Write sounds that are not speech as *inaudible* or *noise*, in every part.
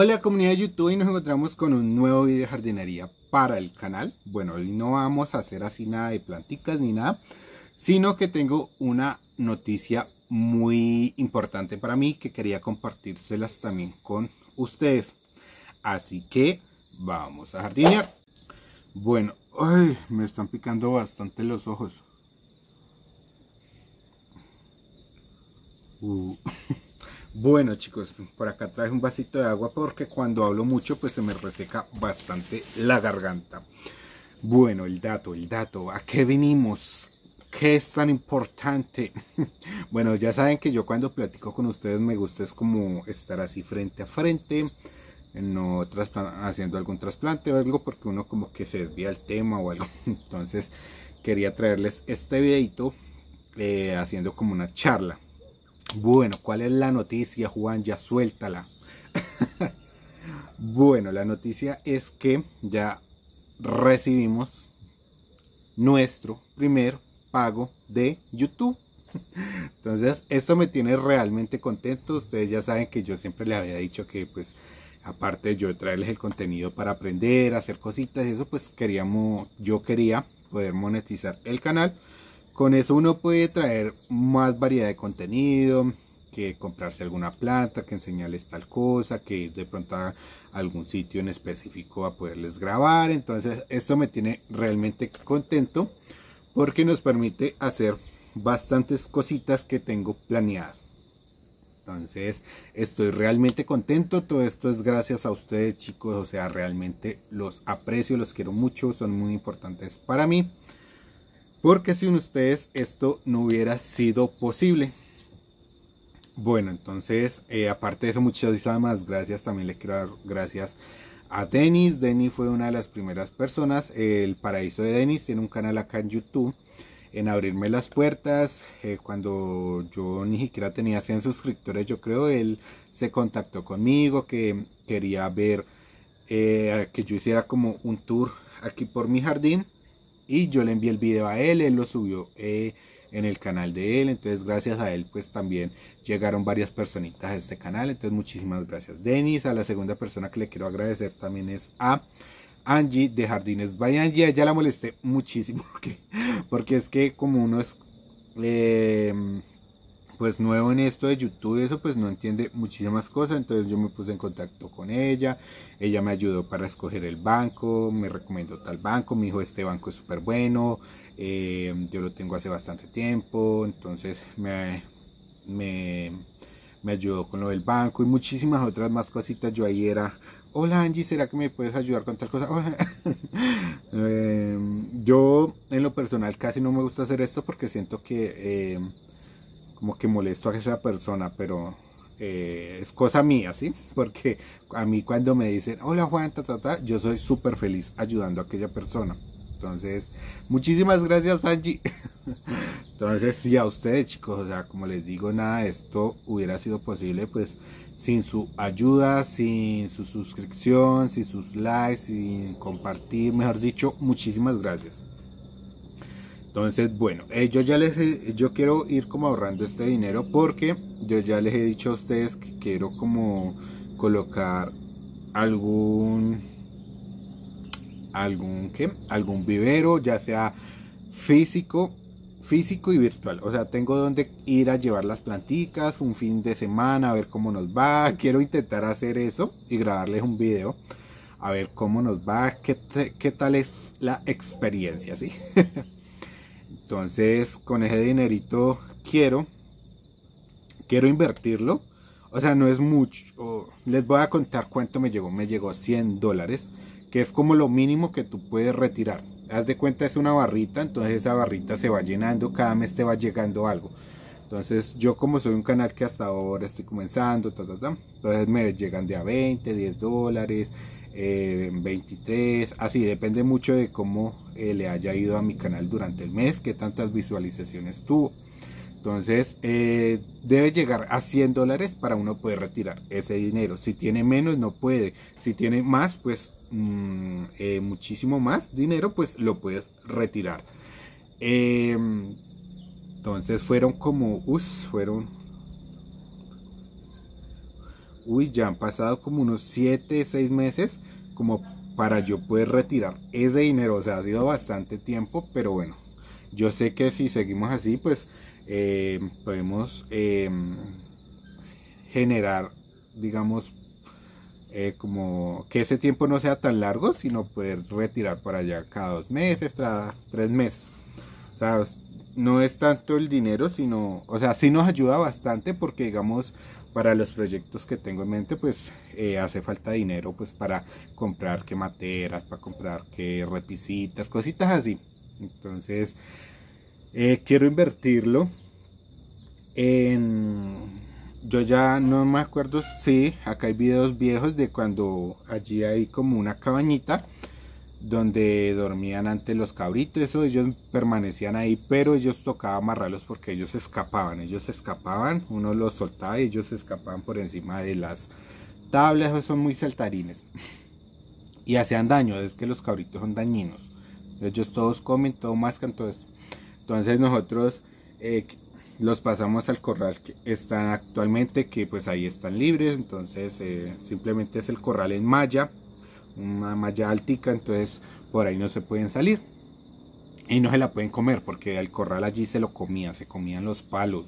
Hola comunidad de YouTube y nos encontramos con un nuevo video de jardinería para el canal. Bueno, hoy no vamos a hacer así nada de plantitas ni nada, sino que tengo una noticia muy importante para mí que quería compartírselas también con ustedes. Así que vamos a jardinear. Bueno, ay, me están picando bastante los ojos. Uh. *laughs* Bueno chicos, por acá traje un vasito de agua porque cuando hablo mucho pues se me reseca bastante la garganta. Bueno, el dato, el dato, ¿a qué venimos? ¿Qué es tan importante? *laughs* bueno, ya saben que yo cuando platico con ustedes me gusta es como estar así frente a frente, no haciendo algún trasplante o algo porque uno como que se desvía el tema o algo. *laughs* Entonces quería traerles este videito eh, haciendo como una charla bueno, ¿cuál es la noticia, Juan? Ya suéltala. *laughs* bueno, la noticia es que ya recibimos nuestro primer pago de YouTube. *laughs* Entonces, esto me tiene realmente contento. Ustedes ya saben que yo siempre les había dicho que, pues, aparte de yo traerles el contenido para aprender, hacer cositas y eso, pues queríamos, yo quería poder monetizar el canal con eso uno puede traer más variedad de contenido, que comprarse alguna planta, que enseñarles tal cosa, que ir de pronto a algún sitio en específico a poderles grabar. Entonces esto me tiene realmente contento porque nos permite hacer bastantes cositas que tengo planeadas. Entonces estoy realmente contento, todo esto es gracias a ustedes chicos, o sea, realmente los aprecio, los quiero mucho, son muy importantes para mí. Porque sin ustedes esto no hubiera sido posible. Bueno, entonces, eh, aparte de eso, muchísimas gracias. También le quiero dar gracias a Denis. Denis fue una de las primeras personas. El paraíso de Denis tiene un canal acá en YouTube. En abrirme las puertas, eh, cuando yo ni siquiera tenía 100 suscriptores, yo creo, él se contactó conmigo que quería ver eh, que yo hiciera como un tour aquí por mi jardín y yo le envié el video a él, él lo subió eh, en el canal de él. Entonces gracias a él pues también llegaron varias personitas a este canal. Entonces muchísimas gracias Denis. A la segunda persona que le quiero agradecer también es a... Angie de Jardines by Angie, ya la molesté muchísimo *laughs* porque, porque es que como uno es eh, pues nuevo en esto de YouTube, eso pues no entiende muchísimas cosas, entonces yo me puse en contacto con ella, ella me ayudó para escoger el banco, me recomendó tal banco, me dijo este banco es súper bueno, eh, yo lo tengo hace bastante tiempo, entonces me, me, ayudó con lo del banco y muchísimas otras más cositas, yo ahí era hola Angie, ¿será que me puedes ayudar con tal cosa? *laughs* Eh, yo en lo personal casi no me gusta hacer esto porque siento que eh, como que molesto a esa persona, pero eh, es cosa mía, ¿sí? *laughs* Porque a mí cuando me dicen, hola Juan, yo soy súper feliz ayudando a aquella persona. Entonces, muchísimas gracias Angie. *laughs* Entonces, sí, a ustedes chicos, o sea, como les digo, nada esto hubiera sido posible, pues, sin su ayuda, sin su suscripción, sin sus likes, sin compartir, mejor dicho, muchísimas gracias. Entonces, bueno, eh, yo ya les he, yo quiero ir como ahorrando este dinero porque yo ya les he dicho a ustedes que quiero como colocar algún algún qué, algún vivero, ya sea físico físico y virtual. O sea, tengo donde ir a llevar las plantitas un fin de semana, a ver cómo nos va. Quiero intentar hacer eso y grabarles un video, a ver cómo nos va, qué, qué tal es la experiencia, ¿sí? *laughs* Entonces, con ese dinerito quiero, quiero invertirlo. O sea, no es mucho. Les voy a contar cuánto me llegó. Me llegó a 100 dólares, que es como lo mínimo que tú puedes retirar. Haz de cuenta, es una barrita, entonces esa barrita se va llenando, cada mes te va llegando algo. Entonces, yo como soy un canal que hasta ahora estoy comenzando, ta, ta, ta, entonces me llegan de a 20, 10 dólares, en eh, 23, así depende mucho de cómo eh, le haya ido a mi canal durante el mes, qué tantas visualizaciones tuvo. Entonces eh, debe llegar a 100 dólares para uno poder retirar ese dinero. Si tiene menos no puede. Si tiene más, pues mm, muchísimo más dinero, pues lo puedes retirar. Em, entonces fueron como, us, fueron uy, ya han pasado como unos 7, 6 meses como para yo poder retirar ese dinero. O sea, ha sido bastante tiempo, pero bueno, yo sé que si seguimos así, pues eh, podemos em, generar, digamos, eh, como que ese tiempo no sea tan largo, sino poder retirar para allá cada dos meses, cada tres meses. O sea, no es tanto el dinero, sino, o sea, sí nos ayuda bastante porque, digamos, para los proyectos que tengo en mente, pues eh, hace falta dinero pues para comprar que materas, para comprar que repisitas, cositas así. Entonces, eh, quiero invertirlo Yo ya no me acuerdo, si acá hay videos viejos de cuando allí hay como una cabañita donde dormían antes los cabritos, ellos permanecían ahí, pero ellos tocaban amarrarlos porque ellos escapaban, ellos escapaban, uno los soltaba y ellos escapaban por encima de las tablas, esos son muy saltarines *laughs* y hacían daño, es que los cabritos son dañinos, ellos todos comen, todo mascan, todo Entonces nosotros eh, los pasamos al corral que están actualmente, que pues ahí están libres, entonces eh, simplemente es el corral en malla una malla altica, entonces por ahí no se pueden salir. Y no se la pueden comer porque el corral allí se lo comía, se comían los palos.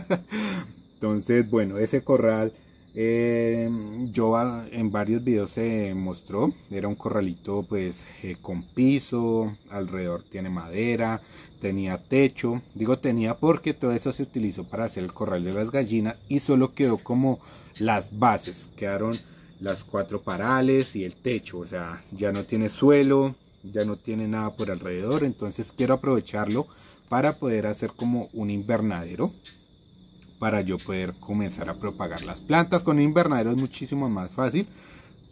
*laughs* entonces, bueno, ese corral eh, yo en varios videos se mostró. Era un corralito pues eh, con piso, alrededor tiene madera, tenía techo. Digo tenía porque todo eso se utilizó para hacer el corral de las gallinas y solo quedó como las bases. Quedaron las cuatro parales y el techo, o sea, ya no tiene suelo, ya no tiene nada por alrededor, entonces quiero aprovecharlo para poder hacer como un invernadero para yo poder comenzar a propagar las plantas con un invernadero es muchísimo más fácil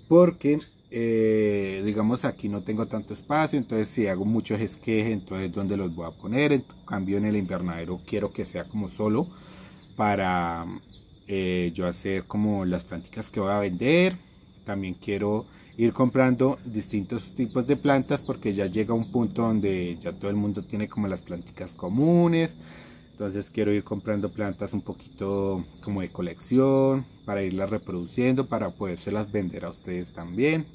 porque eh, digamos aquí no tengo tanto espacio entonces si hago muchos esquejes entonces dónde los voy a poner en cambio en el invernadero quiero que sea como solo para eh, yo hacer como las plánticas que voy a vender. También quiero ir comprando distintos tipos de plantas porque ya llega un punto donde ya todo el mundo tiene como las plantitas comunes. Entonces quiero ir comprando plantas un poquito como de colección para irlas reproduciendo, para podérselas vender a ustedes también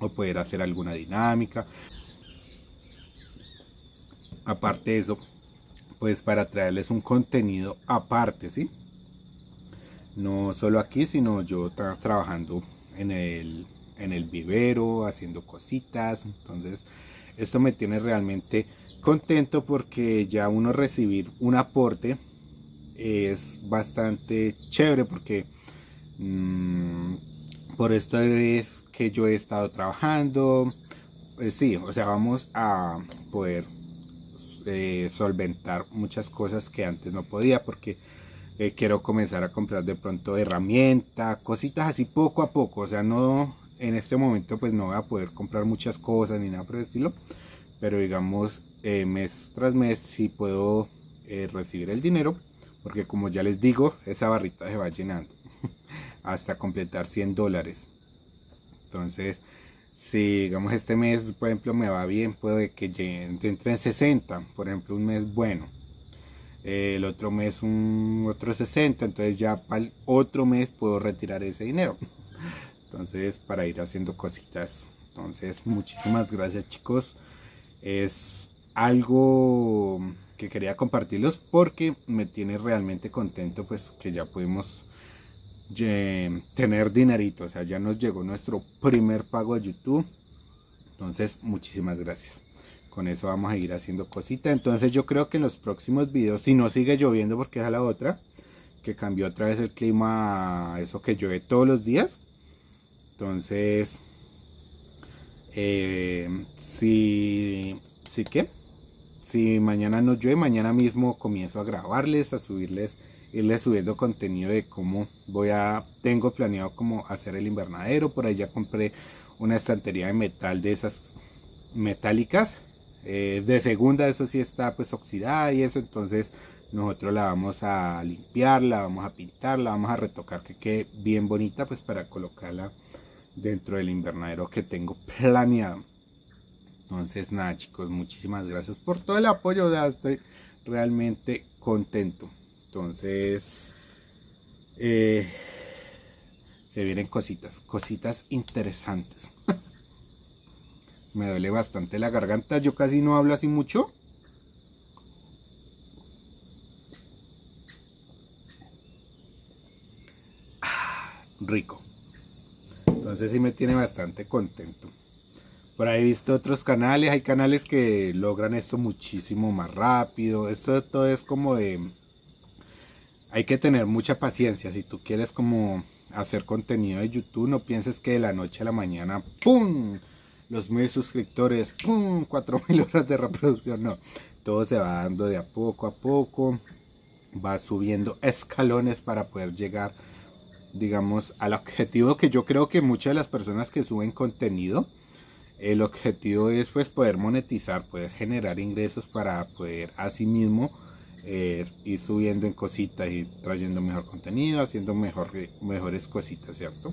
o poder hacer alguna dinámica. Aparte de eso, pues para traerles un contenido aparte, ¿sí? no solo aquí, sino yo estaba trabajando en el, vivero, haciendo cositas. Entonces, esto me tiene realmente contento porque ya uno recibir un aporte es bastante chévere porque mm, por esto es que yo he estado trabajando. Eh, sí, o sea, vamos a poder eh, solventar muchas cosas que antes no podía porque eh, quiero comenzar a comprar de pronto herramientas, cositas así poco a poco, o sea, no en este momento pues no voy a poder comprar muchas cosas ni nada por el estilo, pero digamos eh, mes tras mes si puedo eh, recibir el dinero, porque como ya les digo, esa barrita se va llenando *laughs* hasta completar 100 dólares. Entonces, si digamos este mes, por ejemplo, me va bien, puede que entre en 60, por ejemplo, un mes bueno el otro mes un otro 60, entonces ya para el otro mes puedo retirar ese dinero. Entonces, para ir haciendo cositas. Entonces, muchísimas gracias chicos. Es algo que quería compartirlos porque me tiene realmente contento pues que ya pudimos tener dinerito. O sea, ya nos llegó nuestro primer pago a YouTube. Entonces, muchísimas gracias con eso vamos a ir haciendo cositas. Entonces yo creo que en los próximos videos, si no sigue lloviendo porque es a la otra, que cambió otra vez el clima eso que llueve todos los días. Entonces, eh, si, si que, si mañana no llueve, mañana mismo comienzo a grabarles, a subirles, irles subiendo contenido de cómo voy a, tengo planeado cómo hacer el invernadero. Por ahí ya compré una estantería de metal de esas metálicas eh, de segunda, eso sí está pues oxidada y eso, entonces nosotros la vamos a limpiar, la vamos a pintar, la vamos a retocar que quede bien bonita pues para colocarla dentro del invernadero que tengo planeado. Entonces nada chicos, muchísimas gracias por todo el apoyo, estoy realmente contento. Entonces eh, se vienen cositas, cositas interesantes. *laughs* Me duele bastante la garganta, yo casi no hablo así mucho. Ah, rico. Entonces sí me tiene bastante contento. Por ahí he visto otros canales, hay canales que logran esto muchísimo más rápido. Esto todo es como de... Hay que tener mucha paciencia si tú quieres como hacer contenido de YouTube, no pienses que de la noche a la mañana, ¡pum! los mil suscriptores, ¡pum! mil horas de reproducción, no. Todo se va dando de a poco a poco, va subiendo escalones para poder llegar, digamos, al objetivo que yo creo que muchas de las personas que suben contenido, el objetivo es pues poder monetizar, poder generar ingresos para poder así sí eh, ir subiendo en cositas y trayendo mejor contenido, haciendo mejor, mejores cositas, ¿cierto?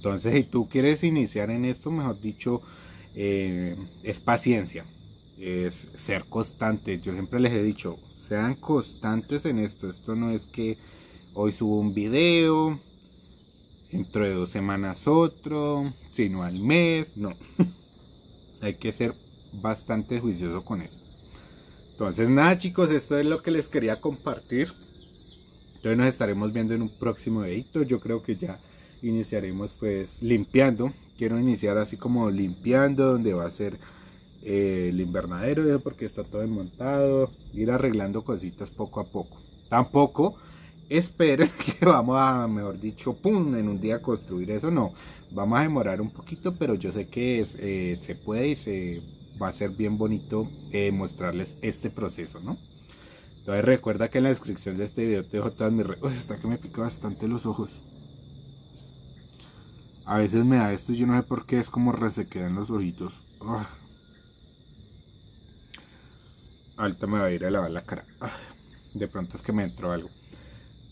Entonces, si tú quieres iniciar en esto, mejor dicho, eh, es paciencia, es ser constante. Yo siempre les he dicho, sean constantes en esto. Esto no es que hoy subo un video, dentro de dos semanas otro, sino al mes, no. *laughs* Hay que ser bastante juicioso con eso. Entonces, nada, chicos, esto es lo que les quería compartir. Entonces, nos estaremos viendo en un próximo edito, Yo creo que ya iniciaremos pues limpiando. Quiero iniciar así como limpiando donde va a ser eh, el invernadero, porque está todo desmontado, ir arreglando cositas poco a poco. Tampoco esperen *laughs* que vamos a, mejor dicho, pum, en un día construir eso, no. Vamos a demorar un poquito, pero yo sé que eh, se puede y se va a ser bien bonito eh, mostrarles este proceso, ¿no? Entonces recuerda que en la descripción de este video te dejo todas mis redes. que me pica bastante los ojos. A veces me da esto y yo no sé por qué, es como resequedan los ojitos. Ah. Ahorita Alta me va a ir a lavar la cara. Ah. De pronto es que me entró algo.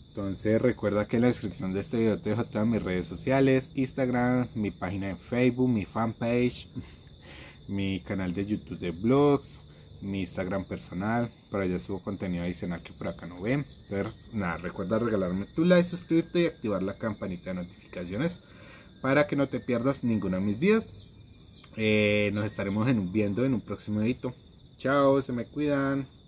Entonces recuerda que en la descripción de este video te dejo todas mis redes sociales, Instagram, mi página en Facebook, mi fanpage, *laughs* mi canal de YouTube de blogs, mi Instagram personal, Por allá subo contenido adicional que por acá no ven. Entonces nada, recuerda regalarme tu like, suscribirte y activar la campanita de notificaciones para que no te pierdas ninguno de mis videos. Eh, nos estaremos viendo en un próximo edito. Chao, se me cuidan.